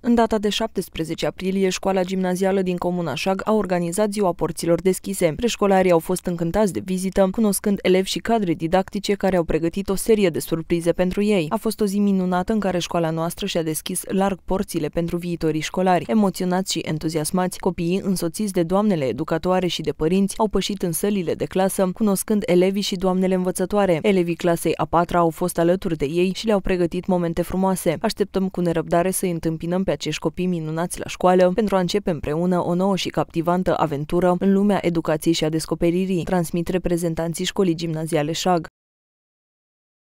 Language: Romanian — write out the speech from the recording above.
În data de 17 aprilie, școala gimnazială din Comuna Șag a organizat ziua porților deschise. Preșcolarii au fost încântați de vizită, cunoscând elevi și cadre didactice care au pregătit o serie de surprize pentru ei. A fost o zi minunată în care școala noastră și-a deschis larg porțile pentru viitorii școlari. Emoționați și entuziasmați, copiii însoțiți de doamnele educatoare și de părinți au pășit în sălile de clasă, cunoscând elevii și doamnele învățătoare. Elevii clasei a patra au fost alături de ei și le-au pregătit momente frumoase. Așteptăm cu nerăbdare să întâmpinăm pe acești copii minunați la școală pentru a începe împreună o nouă și captivantă aventură în lumea educației și a descoperirii, transmit reprezentanții școlii gimnaziale șag.